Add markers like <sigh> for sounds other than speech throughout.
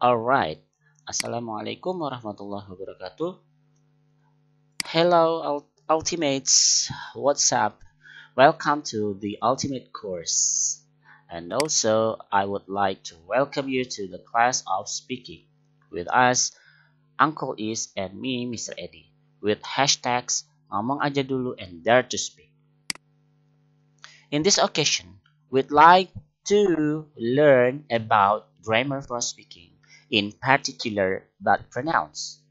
Alright, Assalamualaikum warahmatullahi wabarakatuh. Hello, Ultimates. What's up? Welcome to the Ultimate course. And also, I would like to welcome you to the class of speaking with us, Uncle Is and me, Mr. Eddie, with hashtags Ngomong Aja Dulu and Dare to Speak. In this occasion, we'd like to learn about grammar for speaking in particular but pronouns.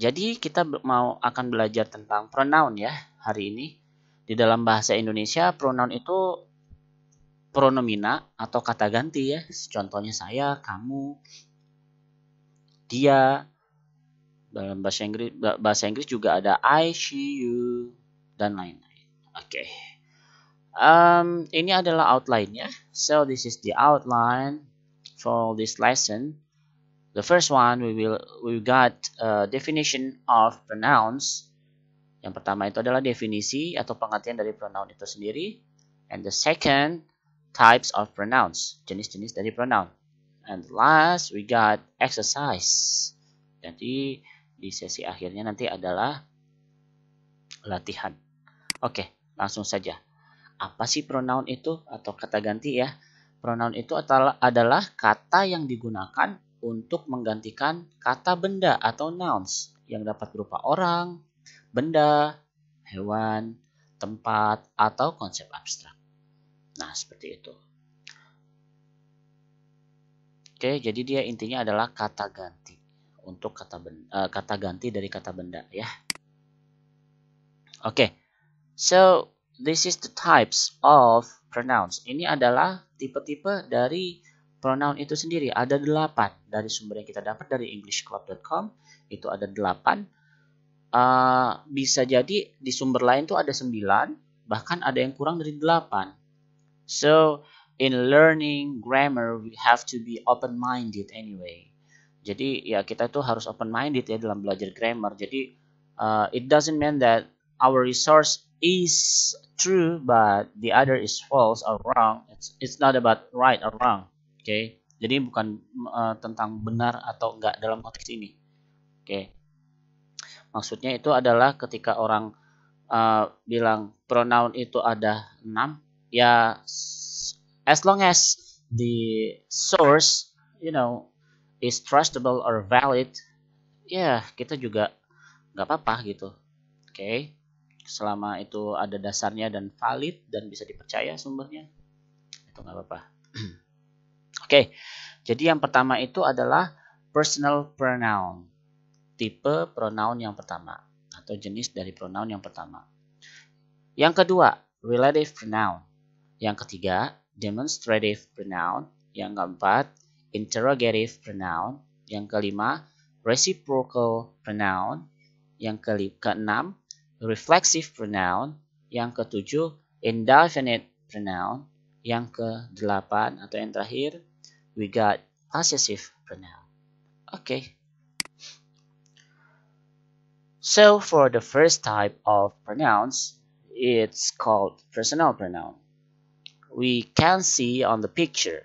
Jadi kita mau akan belajar tentang pronoun ya hari ini. Di dalam bahasa Indonesia pronoun itu pronomina atau kata ganti ya. Contohnya saya, kamu, dia. Dalam bahasa Inggris bahasa Inggris juga ada I, she, you dan lain-lain. Oke. Okay. Um, ini adalah outline ya. So this is the outline for this lesson. The first one we will we got a definition of pronouns. Yang pertama itu adalah definisi atau pengertian dari pronoun itu sendiri. And the second types of pronouns, jenis-jenis dari pronoun. And last we got exercise. Jadi di sesi akhirnya nanti adalah latihan. Oke, langsung saja. Apa sih pronoun itu atau kata ganti ya? Pronoun itu adalah kata yang digunakan untuk menggantikan kata benda atau nouns yang dapat berupa orang, benda, hewan, tempat, atau konsep abstrak. Nah, seperti itu. Oke, jadi dia intinya adalah kata ganti untuk kata benda, eh, kata ganti dari kata benda ya. Oke. So, this is the types of pronouns. Ini adalah tipe-tipe dari pronoun itu sendiri ada 8 dari sumber yang kita dapat dari englishclub.com itu ada 8 uh, eh, bisa jadi di sumber lain tuh ada 9 bahkan ada yang kurang dari 8 so in learning grammar we have to be open minded anyway jadi ya kita tuh harus open minded ya dalam belajar grammar jadi uh, it doesn't mean that our resource is true but the other is false or wrong it's, it's not about right or wrong oke okay? jadi bukan uh, tentang benar atau enggak dalam konteks ini oke okay? maksudnya itu adalah ketika orang uh, bilang pronoun itu ada 6 ya as long as the source you know is trustable or valid ya yeah, kita juga nggak apa-apa gitu oke okay? selama itu ada dasarnya dan valid dan bisa dipercaya sumbernya itu nggak apa-apa <clears throat> oke okay. jadi yang pertama itu adalah personal pronoun tipe pronoun yang pertama atau jenis dari pronoun yang pertama yang kedua relative pronoun yang ketiga demonstrative pronoun yang keempat interrogative pronoun yang kelima reciprocal pronoun yang ke keenam reflexive pronoun, yang ketujuh indefinite pronoun, yang ke-8 atau yang terakhir we got possessive pronoun. Okay. So for the first type of pronouns, it's called personal pronoun. We can see on the picture.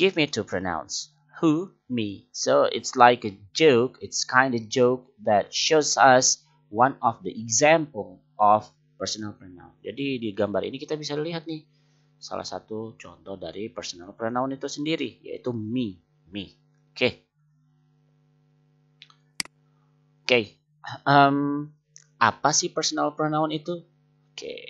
Give me two pronouns. Who, me. So it's like a joke. It's kind of joke that shows us one of the example of personal pronoun. Jadi di gambar ini kita bisa lihat nih salah satu contoh dari personal pronoun itu sendiri yaitu me, me. Oke. Okay. Oke. Okay. Um, apa sih personal pronoun itu? Oke. Okay.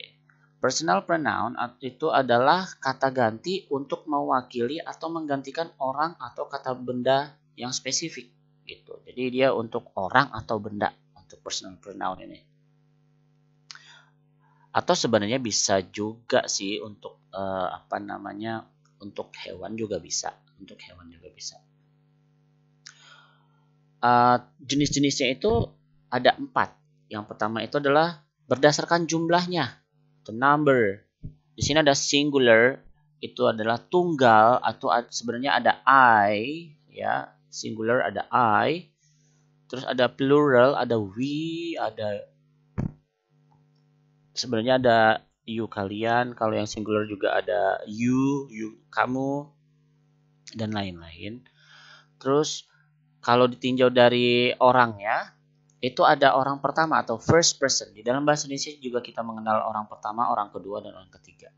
Personal pronoun itu adalah kata ganti untuk mewakili atau menggantikan orang atau kata benda yang spesifik gitu. Jadi dia untuk orang atau benda untuk personal pronoun ini. Atau sebenarnya bisa juga sih untuk uh, apa namanya untuk hewan juga bisa, untuk hewan juga bisa. Uh, jenis-jenisnya itu ada empat. Yang pertama itu adalah berdasarkan jumlahnya, the number. Di sini ada singular, itu adalah tunggal atau sebenarnya ada I, ya singular ada I terus ada plural ada we ada sebenarnya ada you kalian kalau yang singular juga ada you you kamu dan lain-lain terus kalau ditinjau dari orangnya itu ada orang pertama atau first person. Di dalam bahasa Indonesia juga kita mengenal orang pertama, orang kedua, dan orang ketiga.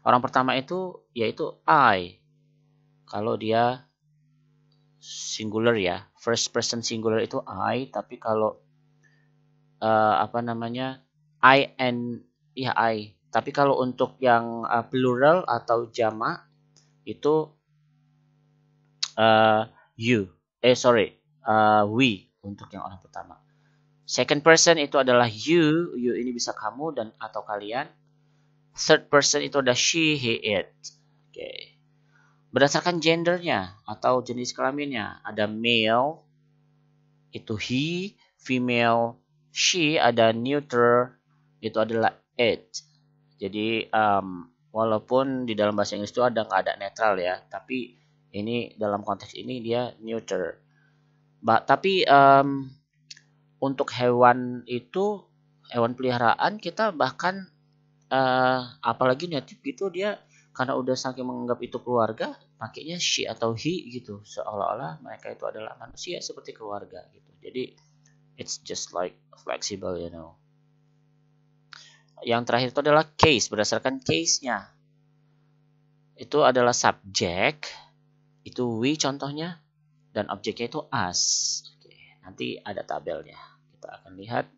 Orang pertama itu yaitu I. Kalau dia singular ya. First person singular itu I, tapi kalau uh, apa namanya I and ya I. Tapi kalau untuk yang uh, plural atau jama itu uh, you. Eh sorry, uh, we untuk yang orang pertama. Second person itu adalah you, you ini bisa kamu dan atau kalian. Third person itu ada she, he, it. Oke. Okay berdasarkan gendernya atau jenis kelaminnya. Ada male itu he, female she, ada neuter itu adalah it. Jadi um, walaupun di dalam bahasa Inggris itu ada nggak ada netral ya, tapi ini dalam konteks ini dia neuter. Ba tapi um, untuk hewan itu hewan peliharaan kita bahkan uh, apalagi native gitu dia karena udah saking menganggap itu keluarga makanya she atau he gitu seolah-olah mereka itu adalah manusia seperti keluarga gitu jadi it's just like flexible you know yang terakhir itu adalah case berdasarkan case-nya itu adalah subjek itu we contohnya dan objeknya itu us Oke, nanti ada tabelnya kita akan lihat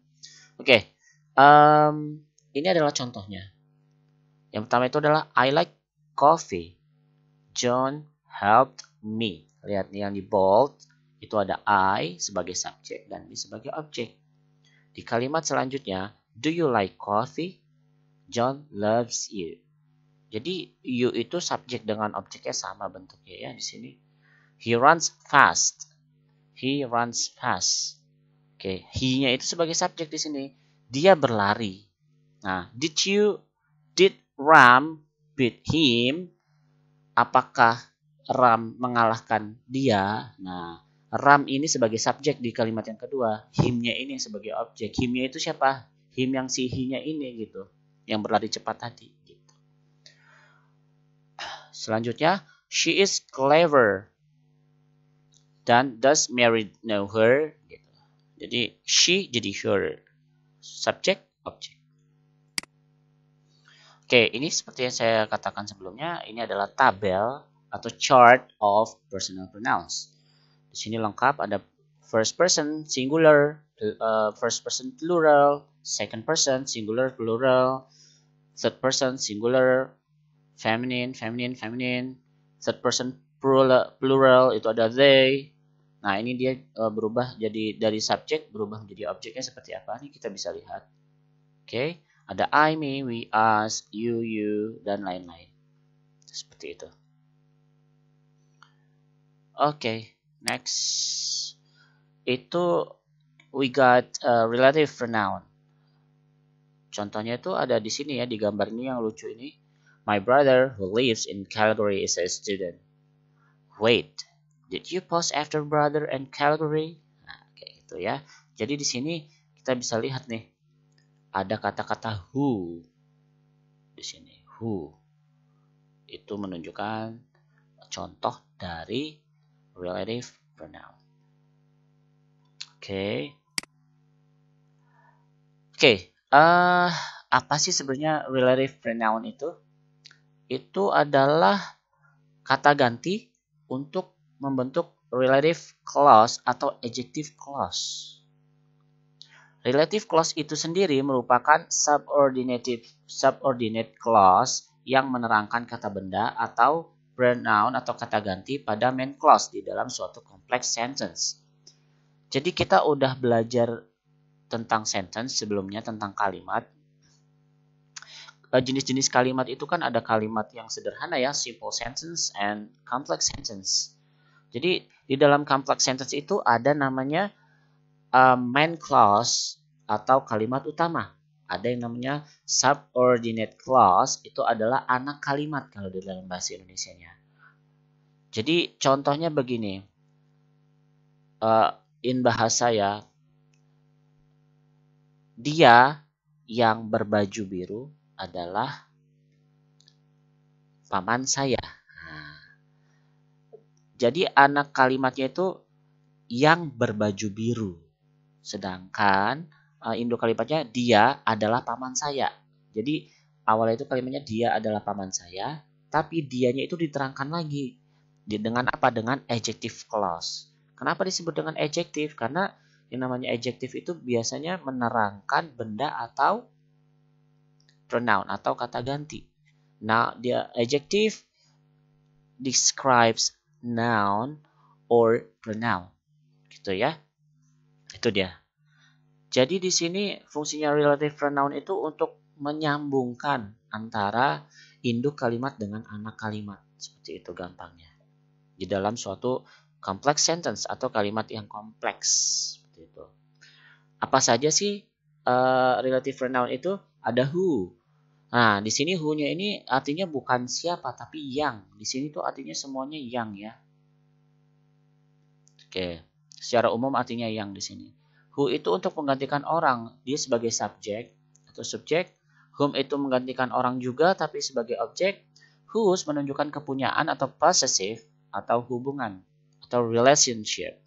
Oke um, ini adalah contohnya yang pertama itu adalah I like coffee. John helped me. Lihat nih yang di bold itu ada I sebagai subjek dan me sebagai objek. Di kalimat selanjutnya, do you like coffee? John loves you. Jadi you itu subjek dengan objeknya sama bentuknya ya di sini. He runs fast. He runs fast. Oke, okay. he-nya itu sebagai subjek di sini. Dia berlari. Nah, did you did Ram beat him, apakah Ram mengalahkan dia? Nah, Ram ini sebagai subjek di kalimat yang kedua, himnya ini sebagai objek. Himnya itu siapa? Him yang si himnya ini gitu, yang berlari cepat tadi. Gitu. Selanjutnya, she is clever dan does Mary know her? Gitu. Jadi she jadi her, subjek objek. Oke, ini seperti yang saya katakan sebelumnya, ini adalah tabel atau chart of personal pronouns. Di sini lengkap ada first person singular, eh, first person plural, second person singular plural, third person singular feminine, feminine, feminine, third person plural, plural itu ada they. Nah, ini dia eh, berubah jadi dari subjek berubah menjadi objeknya seperti apa Ini kita bisa lihat. Oke. Okay ada I, me, we, us, you, you, dan lain-lain. Seperti itu. Oke, okay, next. Itu we got a relative pronoun. Contohnya itu ada di sini ya, di gambar ini yang lucu ini. My brother who lives in Calgary is a student. Wait, did you post after brother and Calgary? Nah, kayak gitu ya. Jadi di sini kita bisa lihat nih ada kata-kata who di sini who itu menunjukkan contoh dari relative pronoun. Oke. Okay. Oke, okay. uh, eh, apa sih sebenarnya relative pronoun itu? Itu adalah kata ganti untuk membentuk relative clause atau adjective clause. Relative clause itu sendiri merupakan subordinative subordinate clause yang menerangkan kata benda atau pronoun atau kata ganti pada main clause di dalam suatu complex sentence. Jadi kita udah belajar tentang sentence sebelumnya tentang kalimat. Eh, jenis-jenis kalimat itu kan ada kalimat yang sederhana ya, simple sentence and complex sentence. Jadi di dalam complex sentence itu ada namanya uh, main clause atau kalimat utama. Ada yang namanya subordinate clause, itu adalah anak kalimat kalau di dalam bahasa Indonesia-nya. Jadi contohnya begini. Uh, in bahasa ya, dia yang berbaju biru adalah paman saya. Nah, jadi anak kalimatnya itu yang berbaju biru. Sedangkan uh, eh, induk kalimatnya dia adalah paman saya. Jadi awalnya itu kalimatnya dia adalah paman saya, tapi dianya itu diterangkan lagi dengan apa? Dengan adjective clause. Kenapa disebut dengan adjective? Karena yang namanya adjective itu biasanya menerangkan benda atau pronoun atau kata ganti. Nah, dia adjective describes noun or pronoun. Gitu ya. Itu dia. Jadi di sini fungsinya relative pronoun itu untuk menyambungkan antara induk kalimat dengan anak kalimat. Seperti itu gampangnya. Di dalam suatu complex sentence atau kalimat yang kompleks. Seperti itu. Apa saja sih uh, relative pronoun itu? Ada who. Nah, di sini who-nya ini artinya bukan siapa tapi yang. Di sini tuh artinya semuanya yang ya. Oke. Okay. Secara umum artinya yang di sini. Who itu untuk menggantikan orang, dia sebagai subjek atau subjek. Whom itu menggantikan orang juga tapi sebagai objek. Whose menunjukkan kepunyaan atau possessive atau hubungan atau relationship.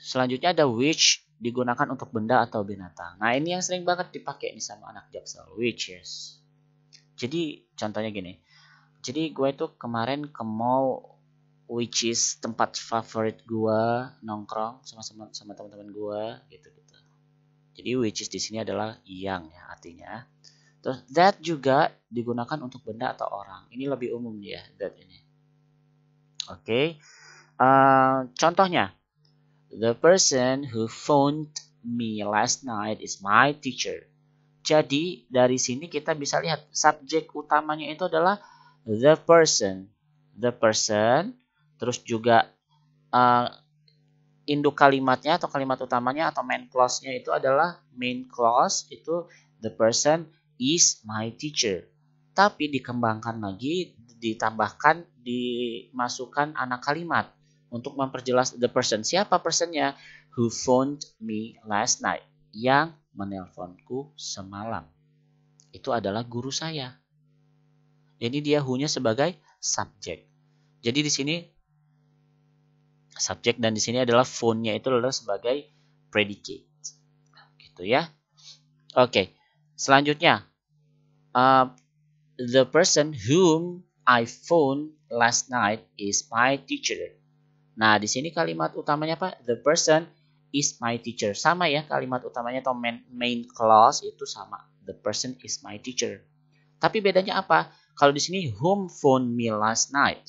Selanjutnya ada which digunakan untuk benda atau binatang. Nah, ini yang sering banget dipakai nih sama anak Jaksel, which is. Jadi contohnya gini. Jadi gue itu kemarin ke mall which is tempat favorit gua nongkrong sama sama, sama teman-teman gua gitu gitu jadi which is di sini adalah yang ya artinya terus that juga digunakan untuk benda atau orang ini lebih umum ya that ini oke okay. uh, eh, contohnya the person who phoned me last night is my teacher jadi dari sini kita bisa lihat subjek utamanya itu adalah the person the person terus juga uh, induk kalimatnya atau kalimat utamanya atau main clause-nya itu adalah main clause itu the person is my teacher. Tapi dikembangkan lagi, ditambahkan, dimasukkan anak kalimat untuk memperjelas the person. Siapa personnya? Who phoned me last night? Yang menelponku semalam. Itu adalah guru saya. Jadi dia hunya sebagai subjek. Jadi di sini subjek dan di sini adalah phone-nya itu adalah sebagai predicate. Gitu ya. Oke. Okay. Selanjutnya uh, the person whom I phone last night is my teacher. Nah, di sini kalimat utamanya apa? The person is my teacher. Sama ya kalimat utamanya atau main, main clause itu sama. The person is my teacher. Tapi bedanya apa? Kalau di sini whom phone me last night.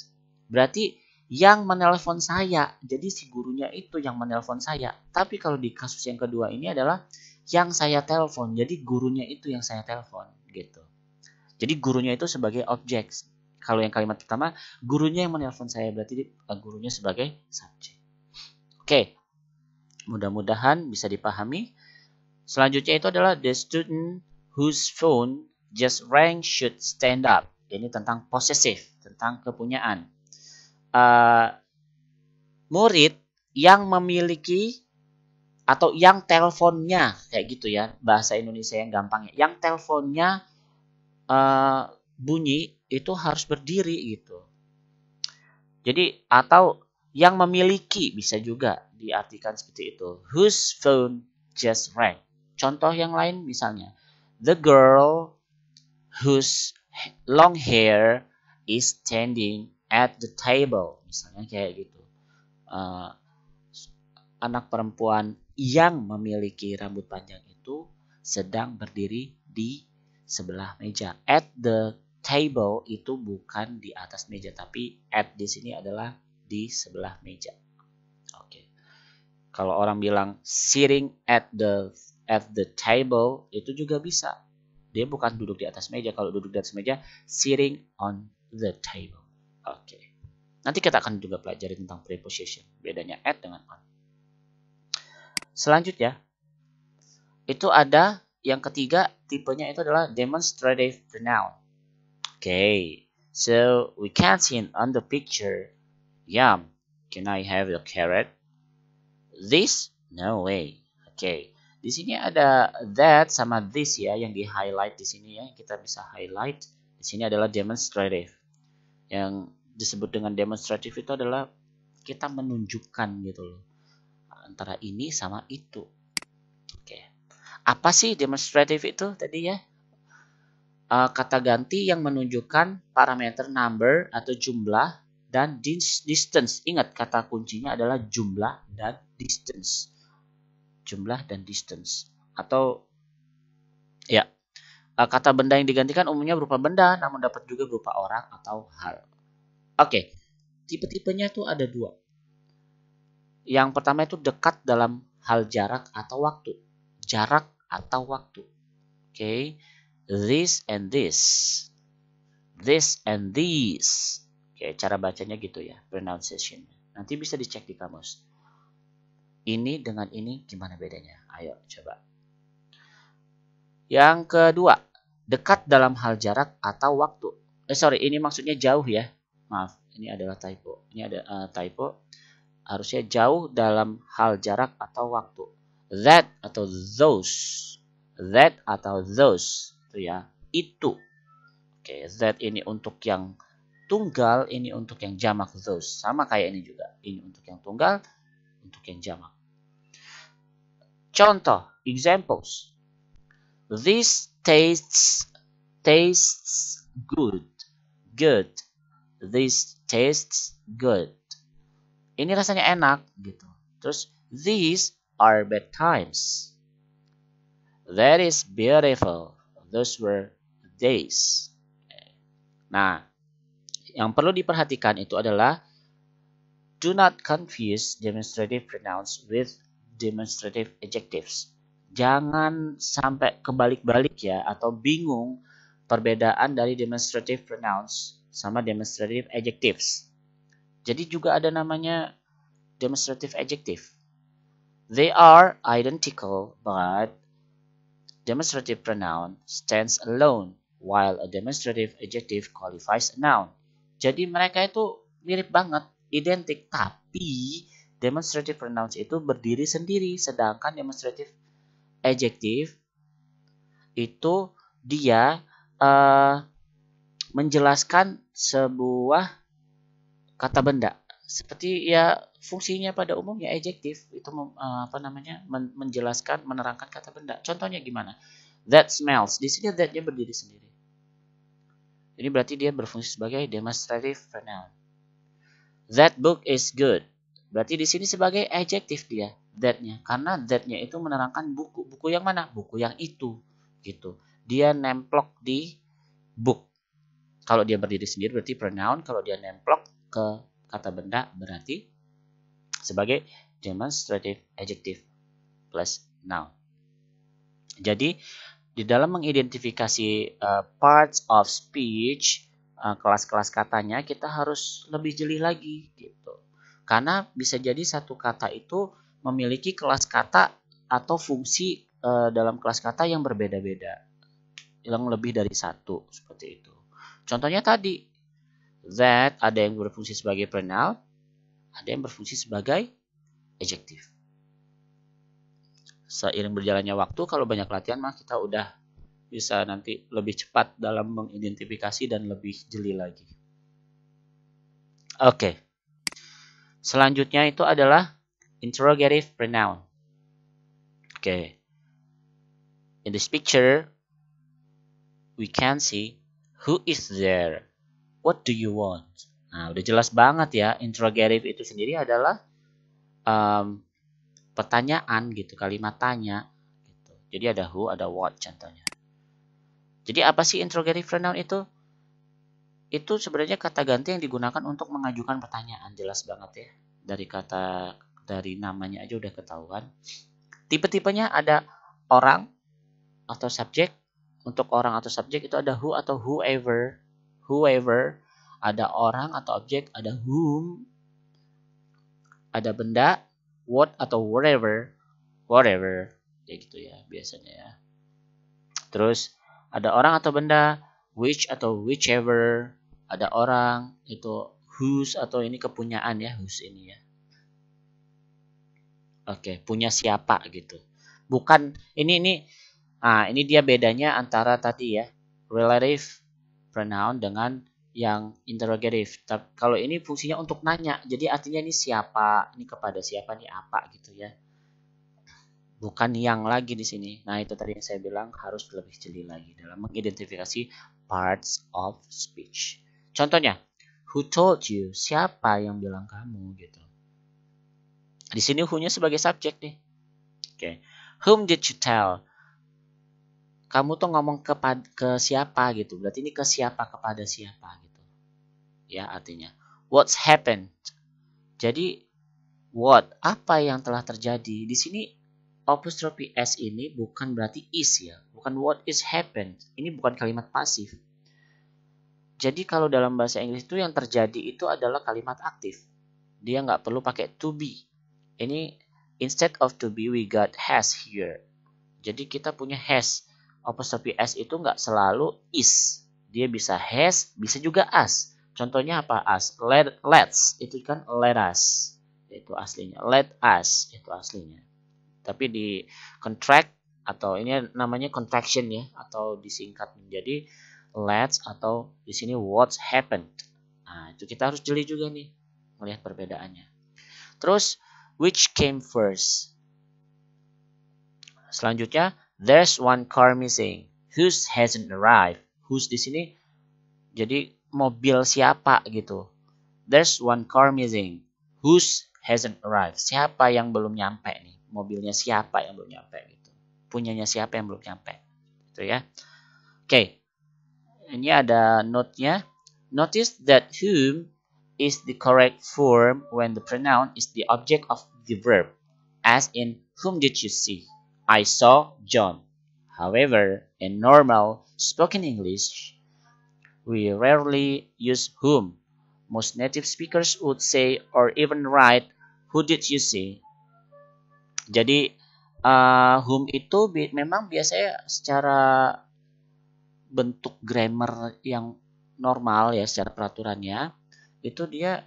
Berarti yang menelpon saya. Jadi si gurunya itu yang menelpon saya. Tapi kalau di kasus yang kedua ini adalah yang saya telepon. Jadi gurunya itu yang saya telepon gitu. Jadi gurunya itu sebagai objek. Kalau yang kalimat pertama, gurunya yang menelpon saya berarti eh, gurunya sebagai subjek. Oke. Mudah-mudahan bisa dipahami. Selanjutnya itu adalah the student whose phone just rang should stand up. Ini tentang possessive, tentang kepunyaan uh, murid yang memiliki atau yang teleponnya kayak gitu ya bahasa Indonesia yang gampangnya yang teleponnya uh, bunyi itu harus berdiri gitu jadi atau yang memiliki bisa juga diartikan seperti itu whose phone just rang contoh yang lain misalnya the girl whose long hair is standing at the table misalnya kayak gitu uh, anak perempuan yang memiliki rambut panjang itu sedang berdiri di sebelah meja at the table itu bukan di atas meja tapi at di sini adalah di sebelah meja oke okay. kalau orang bilang sitting at the at the table itu juga bisa dia bukan duduk di atas meja kalau duduk di atas meja sitting on the table Nanti kita akan juga pelajari tentang preposition, bedanya at dengan on. Selanjutnya, itu ada yang ketiga tipenya itu adalah demonstrative pronoun. Oke, okay. so we can't see on the picture. Yum, can I have a carrot? This, no way. Oke, okay. di sini ada that sama this ya yang di highlight di sini ya kita bisa highlight. Di sini adalah demonstrative yang disebut dengan demonstratif itu adalah kita menunjukkan gitu loh antara ini sama itu. Oke. Apa sih demonstratif itu tadi ya? Eh, kata ganti yang menunjukkan parameter number atau jumlah dan distance. Ingat kata kuncinya adalah jumlah dan distance. Jumlah dan distance atau ya eh, kata benda yang digantikan umumnya berupa benda namun dapat juga berupa orang atau hal. Oke, tipe-tipenya tuh ada dua. Yang pertama itu dekat dalam hal jarak atau waktu. Jarak atau waktu. Oke, this and this. This and this. Oke, cara bacanya gitu ya, pronunciation. Nanti bisa dicek di kamus. Ini dengan ini gimana bedanya? Ayo coba. Yang kedua, dekat dalam hal jarak atau waktu. Eh, sorry, ini maksudnya jauh ya maaf ini adalah typo ini ada uh, typo harusnya jauh dalam hal jarak atau waktu that atau those that atau those itu ya itu oke okay, that ini untuk yang tunggal ini untuk yang jamak those sama kayak ini juga ini untuk yang tunggal untuk yang jamak contoh examples this tastes tastes good good This tastes good. Ini rasanya enak gitu. Terus these are bad times. That is beautiful. Those were days. Nah, yang perlu diperhatikan itu adalah do not confuse demonstrative pronouns with demonstrative adjectives. Jangan sampai kebalik-balik ya atau bingung perbedaan dari demonstrative pronouns sama demonstrative adjectives. Jadi juga ada namanya demonstrative adjective. They are identical, but demonstrative pronoun stands alone, while a demonstrative adjective qualifies a noun. Jadi mereka itu mirip banget, identik, tapi demonstrative pronouns itu berdiri sendiri, sedangkan demonstrative adjective itu dia uh, menjelaskan sebuah kata benda seperti ya fungsinya pada umumnya adjektif itu uh, apa namanya men menjelaskan menerangkan kata benda contohnya gimana that smells di sini thatnya berdiri sendiri ini berarti dia berfungsi sebagai demonstrative pronoun that book is good berarti di sini sebagai adjektif dia thatnya karena thatnya itu menerangkan buku buku yang mana buku yang itu gitu dia nemplok di book kalau dia berdiri sendiri berarti pronoun, kalau dia nemplok ke kata benda berarti sebagai demonstrative adjective plus noun. Jadi di dalam mengidentifikasi uh, parts of speech eh, kelas-kelas uh, katanya kita harus lebih jeli lagi gitu. Karena bisa jadi satu kata itu memiliki kelas kata atau fungsi uh, dalam kelas kata yang berbeda-beda. Yang lebih dari satu seperti itu. Contohnya tadi, that ada yang berfungsi sebagai pronoun, ada yang berfungsi sebagai adjektif. Seiring berjalannya waktu, kalau banyak latihan mah kita udah bisa nanti lebih cepat dalam mengidentifikasi dan lebih jeli lagi. Oke. Okay. Selanjutnya itu adalah interrogative pronoun. Oke. Okay. In this picture, we can see Who is there? What do you want? Nah, udah jelas banget ya. Interrogative itu sendiri adalah um, pertanyaan gitu, kalimat tanya. Gitu. Jadi ada who, ada what contohnya. Jadi apa sih interrogative pronoun itu? Itu sebenarnya kata ganti yang digunakan untuk mengajukan pertanyaan, jelas banget ya. Dari kata dari namanya aja udah ketahuan. Tipe-tipenya ada orang atau subjek, untuk orang atau subjek itu ada who atau whoever, whoever, ada orang atau objek, ada whom, ada benda, what atau whatever, whatever, kayak gitu ya biasanya ya. Terus ada orang atau benda, which atau whichever, ada orang itu whose atau ini kepunyaan ya whose ini ya. Oke, punya siapa gitu. Bukan ini ini Nah, ini dia bedanya antara tadi ya, relative pronoun dengan yang interrogative. Kalau ini fungsinya untuk nanya, jadi artinya ini siapa, ini kepada siapa, ini apa gitu ya. Bukan yang lagi di sini. Nah itu tadi yang saya bilang harus lebih jeli lagi dalam mengidentifikasi parts of speech. Contohnya, who told you? Siapa yang bilang kamu gitu? Di sini who-nya sebagai subjek nih. Oke, okay. whom did you tell? kamu tuh ngomong kepada ke siapa gitu berarti ini ke siapa kepada siapa gitu ya artinya what's happened jadi what apa yang telah terjadi di sini apostrophe s ini bukan berarti is ya bukan what is happened ini bukan kalimat pasif jadi kalau dalam bahasa Inggris itu yang terjadi itu adalah kalimat aktif dia nggak perlu pakai to be ini instead of to be we got has here jadi kita punya has apostrophe s itu nggak selalu is. Dia bisa has, bisa juga as. Contohnya apa? As. Let, let's. Itu kan let us. Itu aslinya. Let us. Itu aslinya. Tapi di contract atau ini namanya contraction ya atau disingkat menjadi let's atau di sini what's happened. Nah, itu kita harus jeli juga nih melihat perbedaannya. Terus which came first? Selanjutnya There's one car missing. Whose hasn't arrived? Whose di sini jadi mobil siapa gitu. There's one car missing. Whose hasn't arrived? Siapa yang belum nyampe nih? Mobilnya siapa yang belum nyampe gitu. Punyanya siapa yang belum nyampe. Gitu ya. Oke. Okay. Ini ada note-nya. Notice that whom is the correct form when the pronoun is the object of the verb, as in whom did you see? I saw John. However, in normal spoken English, we rarely use whom. Most native speakers would say or even write, who did you see? Jadi, uh, whom itu bi memang biasanya secara bentuk grammar yang normal ya secara peraturannya itu dia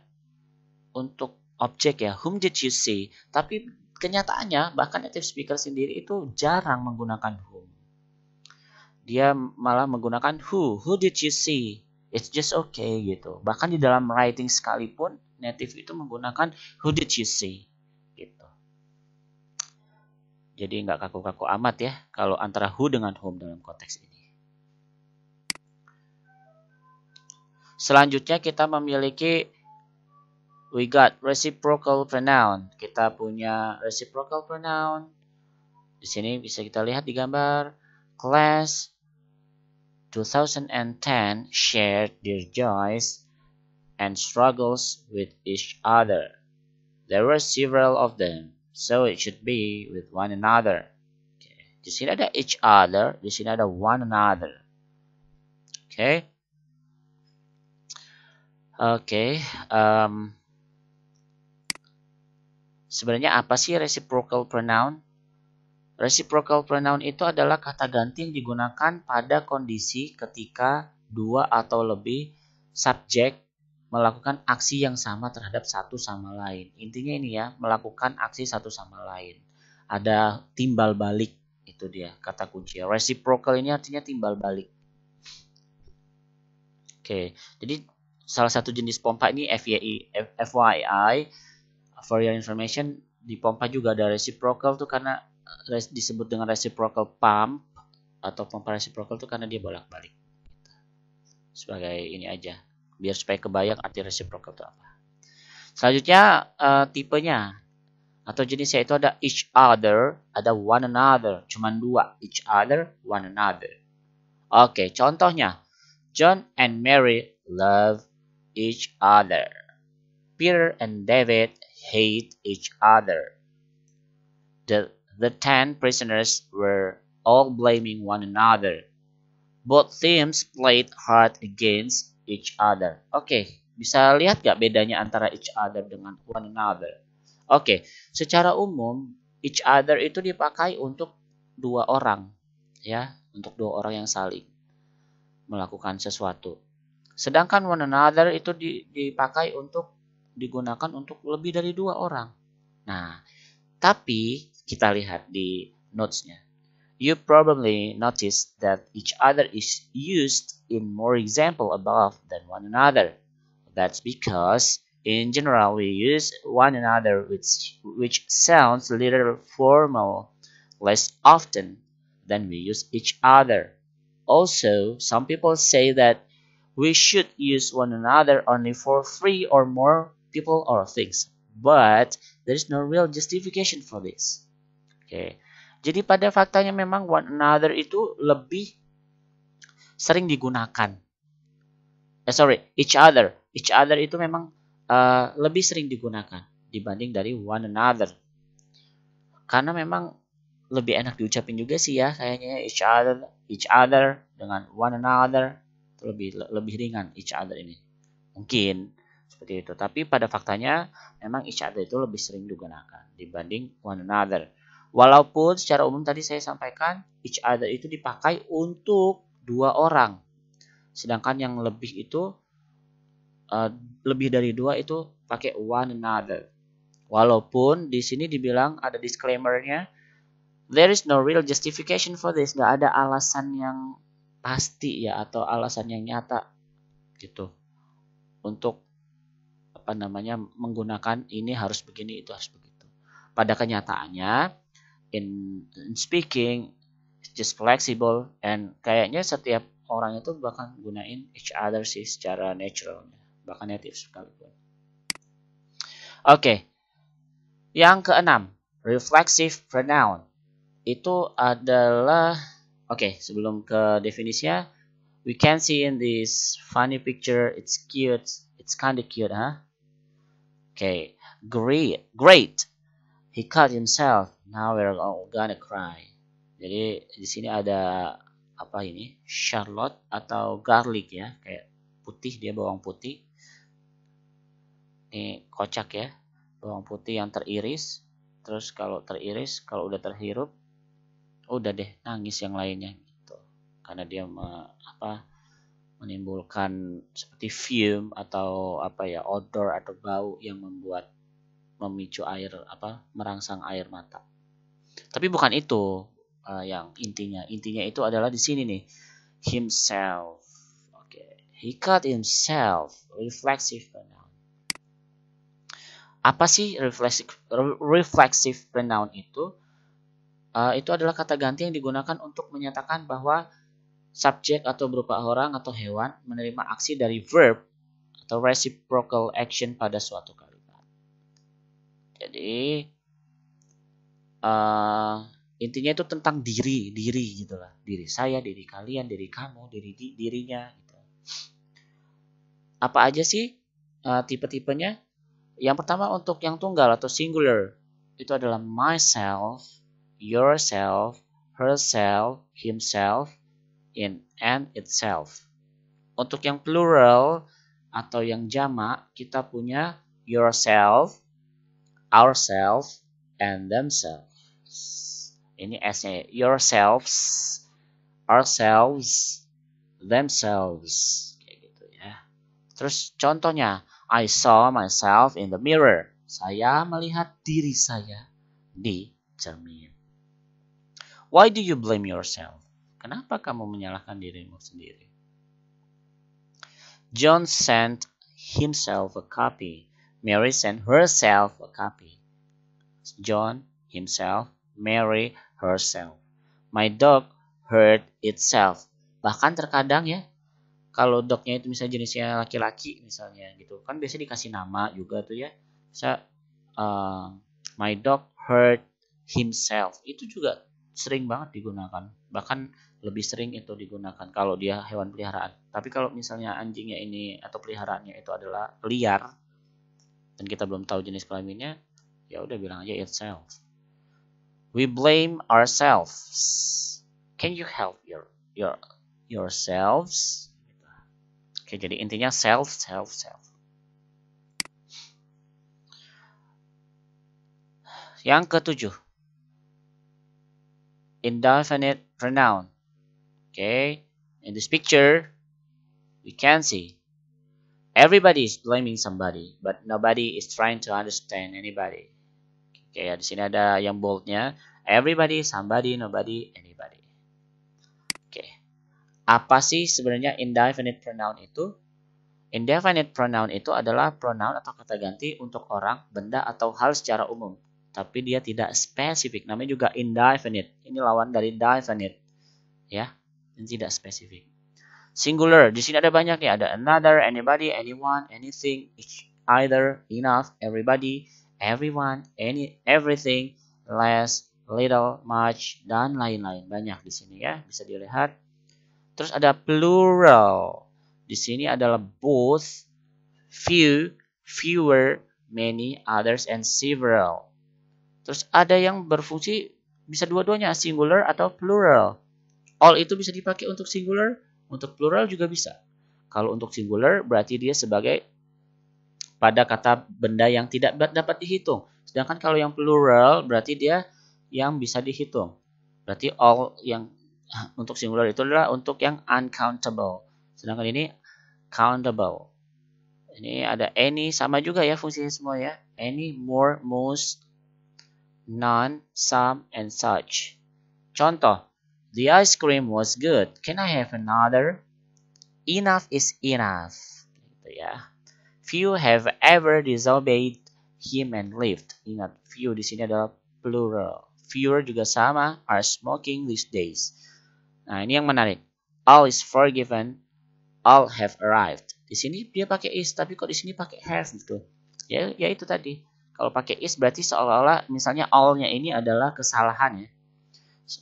untuk objek ya whom did you see tapi kenyataannya bahkan native speaker sendiri itu jarang menggunakan whom. Dia malah menggunakan who, who did you see? It's just okay gitu. Bahkan di dalam writing sekalipun native itu menggunakan who did you see gitu. Jadi nggak kaku-kaku amat ya kalau antara who dengan whom dalam konteks ini. Selanjutnya kita memiliki we got reciprocal pronoun. Kita punya reciprocal pronoun. Di sini bisa kita lihat di gambar. Class 2010 shared their joys and struggles with each other. There were several of them, so it should be with one another. Okay. Di sini ada each other, di sini ada one another. Oke. Okay. Oke, okay. um, Sebenarnya apa sih reciprocal pronoun? Reciprocal pronoun itu adalah kata ganti yang digunakan pada kondisi ketika dua atau lebih subjek melakukan aksi yang sama terhadap satu sama lain. Intinya ini ya, melakukan aksi satu sama lain. Ada timbal balik itu dia kata kunci. Ya. Reciprocal ini artinya timbal balik. Oke, jadi salah satu jenis pompa ini FYI, FYI for your information di pompa juga ada reciprocal tuh karena eh, disebut dengan reciprocal pump atau pompa reciprocal tuh karena dia bolak-balik sebagai ini aja biar supaya kebayang arti reciprocal itu apa selanjutnya uh, tipenya atau jenisnya itu ada each other ada one another cuman dua each other one another oke okay, contohnya John and Mary love each other Peter and David hate each other. The, the ten prisoners were all blaming one another. Both teams played hard against each other. Oke, okay, bisa lihat gak bedanya antara each other dengan one another? Oke, okay, secara umum each other itu dipakai untuk dua orang, ya, untuk dua orang yang saling melakukan sesuatu. Sedangkan one another itu dipakai untuk digunakan untuk lebih dari dua orang. Nah, tapi kita lihat di notes-nya. You probably noticed that each other is used in more example above than one another. That's because in general we use one another which, which sounds a little formal less often than we use each other. Also, some people say that we should use one another only for three or more people or things. But there is no real justification for this. Oke. Okay. Jadi pada faktanya memang one another itu lebih sering digunakan. Eh sorry, each other. Each other itu memang uh, lebih sering digunakan dibanding dari one another. Karena memang lebih enak diucapin juga sih ya kayaknya each other each other dengan one another lebih lebih ringan each other ini mungkin seperti itu. Tapi pada faktanya memang each other itu lebih sering digunakan dibanding one another. Walaupun secara umum tadi saya sampaikan each other itu dipakai untuk dua orang, sedangkan yang lebih itu uh, lebih dari dua itu pakai one another. Walaupun di sini dibilang ada disclaimernya, there is no real justification for this, nggak ada alasan yang pasti ya atau alasan yang nyata gitu untuk apa namanya menggunakan ini harus begini itu harus begitu. Pada kenyataannya in, in speaking just flexible and kayaknya setiap orang itu bahkan gunain each other sih secara naturalnya bahkan native sekalipun. Oke, okay. yang keenam reflexive pronoun itu adalah oke okay, sebelum ke definisinya we can see in this funny picture it's cute it's kinda cute huh Okay, great, great. He cut himself. Now we're all gonna cry. Jadi di sini ada apa ini? Charlotte atau garlic ya, kayak putih dia bawang putih. Ini kocak ya, bawang putih yang teriris. Terus kalau teriris, kalau udah terhirup, udah deh nangis yang lainnya gitu. Karena dia apa? menimbulkan seperti fume atau apa ya odor atau bau yang membuat memicu air apa merangsang air mata. Tapi bukan itu uh, yang intinya. Intinya itu adalah di sini nih himself. Oke, okay. he cut himself. Reflexive pronoun. Apa sih reflexive reflexive pronoun itu? Uh, itu adalah kata ganti yang digunakan untuk menyatakan bahwa subjek atau berupa orang atau hewan menerima aksi dari verb atau reciprocal action pada suatu kalimat. Jadi uh, intinya itu tentang diri, diri gitulah, diri saya, diri kalian, diri kamu, diri di, dirinya. Gitu. Apa aja sih uh, tipe-tipenya? Yang pertama untuk yang tunggal atau singular itu adalah myself, yourself, herself, himself, in and itself. Untuk yang plural atau yang jamak kita punya yourself, ourselves, and themselves. Ini S-nya ya. yourselves, ourselves, themselves. Kayak gitu ya. Terus contohnya I saw myself in the mirror. Saya melihat diri saya di cermin. Why do you blame yourself? Kenapa kamu menyalahkan dirimu sendiri? John sent himself a copy. Mary sent herself a copy. John himself, Mary herself. My dog hurt itself. Bahkan terkadang ya, kalau dognya itu misalnya jenisnya laki-laki misalnya gitu, kan biasa dikasih nama juga tuh ya. Bisa uh, my dog hurt himself. Itu juga sering banget digunakan. Bahkan lebih sering itu digunakan kalau dia hewan peliharaan. Tapi kalau misalnya anjingnya ini atau peliharaannya itu adalah liar dan kita belum tahu jenis kelaminnya, ya udah bilang aja itself. We blame ourselves. Can you help your your yourselves? Oke, jadi intinya self, self, self. Yang ketujuh, indefinite pronoun. Okay, in this picture, we can see everybody is blaming somebody, but nobody is trying to understand anybody. Oke, okay, di sini ada yang boldnya. Everybody, somebody, nobody, anybody. Oke. Okay. Apa sih sebenarnya indefinite pronoun itu? Indefinite pronoun itu adalah pronoun atau kata ganti untuk orang, benda, atau hal secara umum. Tapi dia tidak spesifik. Namanya juga indefinite. Ini lawan dari definite. Ya, dan tidak spesifik. Singular, di sini ada banyak ya, ada another, anybody, anyone, anything, each, either, enough, everybody, everyone, any, everything, less, little, much, dan lain-lain. Banyak di sini ya, bisa dilihat. Terus ada plural. Di sini adalah both, few, fewer, many, others, and several. Terus ada yang berfungsi bisa dua-duanya, singular atau plural. All itu bisa dipakai untuk singular, untuk plural juga bisa. Kalau untuk singular berarti dia sebagai pada kata benda yang tidak dapat dihitung. Sedangkan kalau yang plural berarti dia yang bisa dihitung. Berarti all yang <clears throat> untuk singular itu adalah untuk yang uncountable. Sedangkan ini countable. Ini ada any sama juga ya fungsinya semua ya. Any, more, most, none, some, and such. Contoh, The ice cream was good. Can I have another? Enough is enough. Gitu ya. Few have ever disobeyed him and lived. Ingat, few di sini adalah plural. Fewer juga sama are smoking these days. Nah, ini yang menarik. All is forgiven, all have arrived. Di sini dia pakai is, tapi kok di sini pakai have gitu. Ya, ya itu tadi. Kalau pakai is berarti seolah-olah misalnya all-nya ini adalah kesalahan ya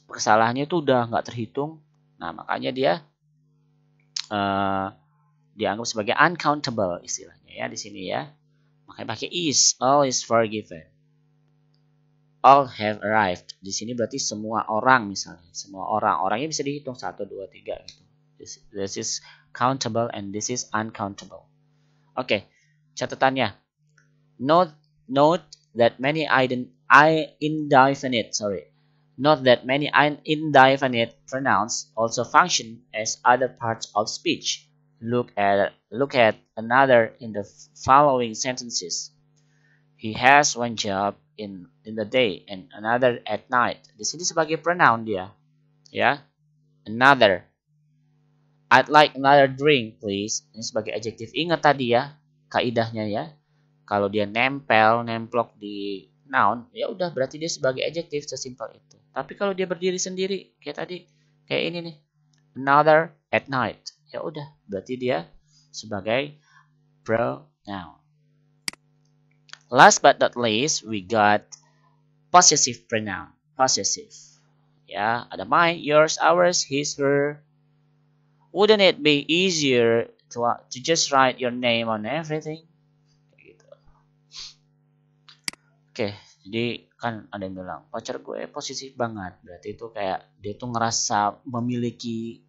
kesalahannya itu udah nggak terhitung. Nah, makanya dia uh, dianggap sebagai uncountable istilahnya ya di sini ya. Makanya pakai is, all is forgiven. All have arrived. Di sini berarti semua orang misalnya, semua orang. Orangnya bisa dihitung 1 2 3 gitu. This, this is countable and this is uncountable. Oke, okay, catatannya. Note note that many ident I indefinite, sorry, Note that many indefinite pronouns also function as other parts of speech. Look at, look at another in the following sentences. He has one job in in the day and another at night. Di sini sebagai pronoun dia, ya. Another. I'd like another drink, please. Ini sebagai adjektif. Ingat tadi ya, kaidahnya ya. Kalau dia nempel, nemplok di noun, ya udah berarti dia sebagai adjektif sesimpel itu. Tapi kalau dia berdiri sendiri, kayak tadi, kayak ini nih, another at night. Ya udah, berarti dia sebagai pronoun. Last but not least, we got possessive pronoun. Possessive. Ya, ada my, yours, ours, his, her. Wouldn't it be easier to, uh, to just write your name on everything? Gitu. Oke, jadi kan ada yang bilang pacar gue positif banget berarti itu kayak dia tuh ngerasa memiliki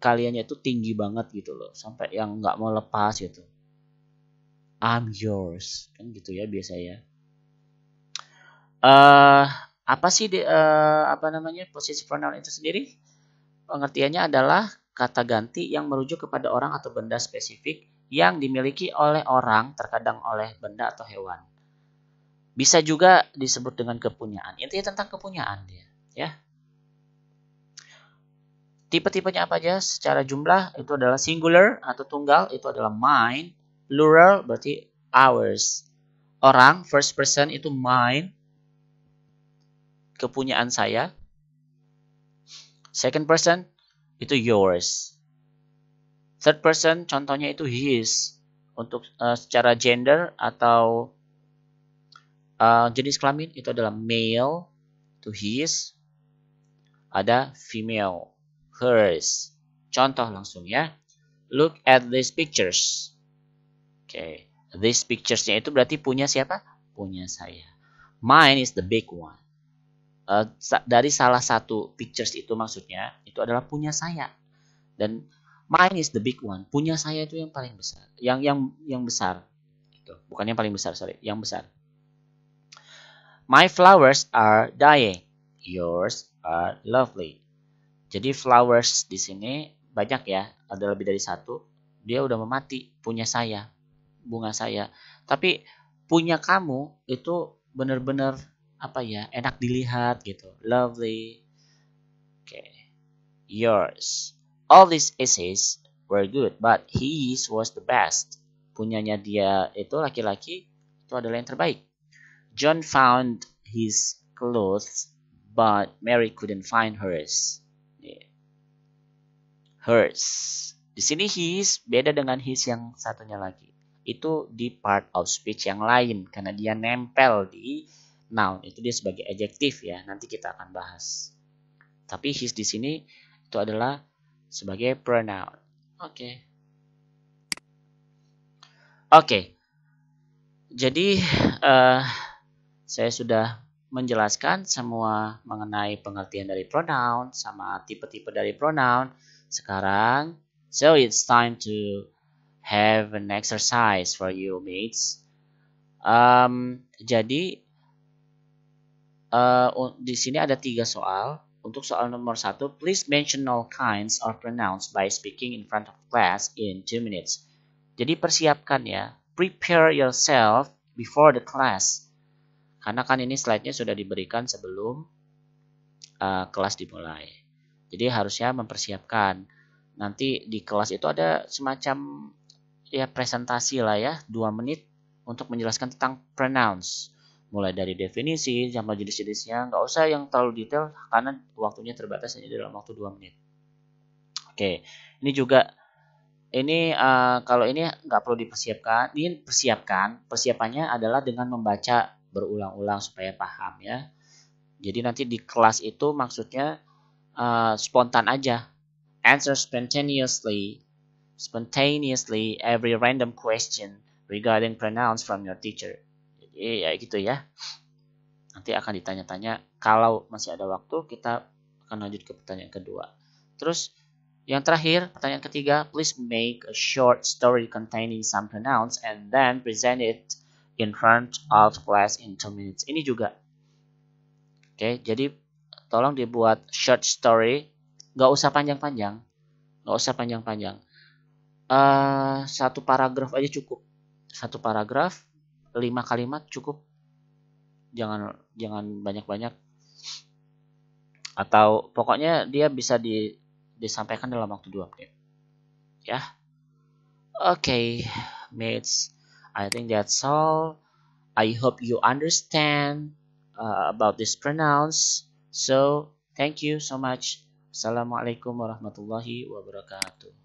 kaliannya itu tinggi banget gitu loh sampai yang nggak mau lepas gitu I'm yours kan gitu ya biasa ya uh, eh, apa sih di, uh, apa namanya posisi pronoun itu sendiri pengertiannya adalah kata ganti yang merujuk kepada orang atau benda spesifik yang dimiliki oleh orang terkadang oleh benda atau hewan bisa juga disebut dengan kepunyaan. Intinya tentang kepunyaan dia, ya. Tipe-tipenya apa aja? Secara jumlah itu adalah singular atau tunggal itu adalah mine, plural berarti ours. Orang first person itu mine, kepunyaan saya. Second person itu yours. Third person contohnya itu his untuk uh, secara gender atau uh, jenis kelamin itu adalah male to his ada female hers contoh langsung ya look at these pictures oke okay. these picturesnya itu berarti punya siapa punya saya mine is the big one uh, dari salah satu pictures itu maksudnya itu adalah punya saya dan mine is the big one punya saya itu yang paling besar yang yang yang besar itu bukan yang paling besar sorry yang besar My flowers are dying. Yours are lovely. Jadi flowers di sini banyak ya, ada lebih dari satu. Dia udah memati, punya saya, bunga saya. Tapi punya kamu itu benar-benar apa ya, enak dilihat gitu. Lovely. Oke. Okay. Yours. All these essays were good, but his was the best. Punyanya dia itu laki-laki itu adalah yang terbaik. John found his clothes, but Mary couldn't find hers. Yeah. Hers. Di sini his beda dengan his yang satunya lagi. Itu di part of speech yang lain karena dia nempel di noun. Itu dia sebagai adjektif ya. Nanti kita akan bahas. Tapi his di sini itu adalah sebagai pronoun. Oke. Okay. Oke. Okay. Jadi uh, saya sudah menjelaskan semua mengenai pengertian dari pronoun sama tipe-tipe dari pronoun. Sekarang, so it's time to have an exercise for you mates. Um, jadi uh, di sini ada tiga soal. Untuk soal nomor satu, please mention all kinds of pronouns by speaking in front of class in two minutes. Jadi persiapkan ya, prepare yourself before the class karena kan ini slide-nya sudah diberikan sebelum uh, kelas dimulai. Jadi harusnya mempersiapkan. Nanti di kelas itu ada semacam ya presentasi lah ya, dua menit untuk menjelaskan tentang pronouns. Mulai dari definisi sampai jenis-jenisnya, nggak usah yang terlalu detail karena waktunya terbatas hanya dalam waktu dua menit. Oke, ini juga ini uh, kalau ini nggak perlu dipersiapkan ini persiapkan persiapannya adalah dengan membaca berulang-ulang supaya paham ya. Jadi nanti di kelas itu maksudnya uh, spontan aja. Answer spontaneously, spontaneously every random question regarding pronouns from your teacher. Jadi ya gitu ya. Nanti akan ditanya-tanya. Kalau masih ada waktu kita akan lanjut ke pertanyaan kedua. Terus yang terakhir, pertanyaan ketiga, please make a short story containing some pronouns and then present it in front of class in two minutes. Ini juga. Oke, okay, jadi tolong dibuat short story. Nggak usah panjang-panjang. Nggak usah panjang-panjang. Uh, satu paragraf aja cukup. Satu paragraf, lima kalimat cukup. Jangan jangan banyak-banyak. Atau pokoknya dia bisa di, disampaikan dalam waktu dua menit. Ya. Oke, okay, mates. I think that's all. I hope you understand uh, about this pronounce. So, thank you so much. Assalamualaikum warahmatullahi wabarakatuh.